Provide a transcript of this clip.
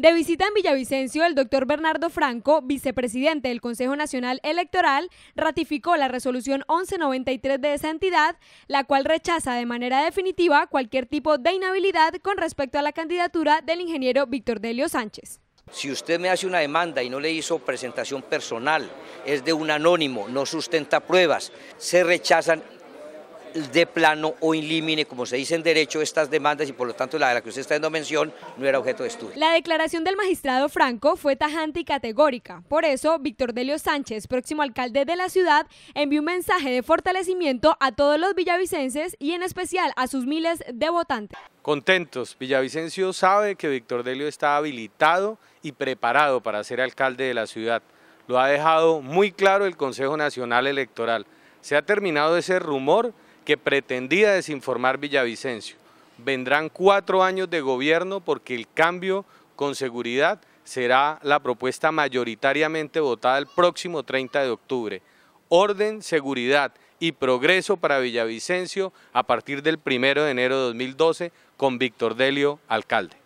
De visita en Villavicencio, el doctor Bernardo Franco, vicepresidente del Consejo Nacional Electoral, ratificó la resolución 1193 de esa entidad, la cual rechaza de manera definitiva cualquier tipo de inhabilidad con respecto a la candidatura del ingeniero Víctor Delio Sánchez. Si usted me hace una demanda y no le hizo presentación personal, es de un anónimo, no sustenta pruebas, se rechazan de plano o elimine, como se dice en derecho, estas demandas y por lo tanto la de la que usted está dando mención no era objeto de estudio. La declaración del magistrado Franco fue tajante y categórica. Por eso, Víctor Delio Sánchez, próximo alcalde de la ciudad, envió un mensaje de fortalecimiento a todos los villavicenses y en especial a sus miles de votantes. Contentos, Villavicencio sabe que Víctor Delio está habilitado y preparado para ser alcalde de la ciudad. Lo ha dejado muy claro el Consejo Nacional Electoral. Se ha terminado ese rumor que pretendía desinformar Villavicencio. Vendrán cuatro años de gobierno porque el cambio con seguridad será la propuesta mayoritariamente votada el próximo 30 de octubre. Orden, seguridad y progreso para Villavicencio a partir del 1 de enero de 2012 con Víctor Delio, alcalde.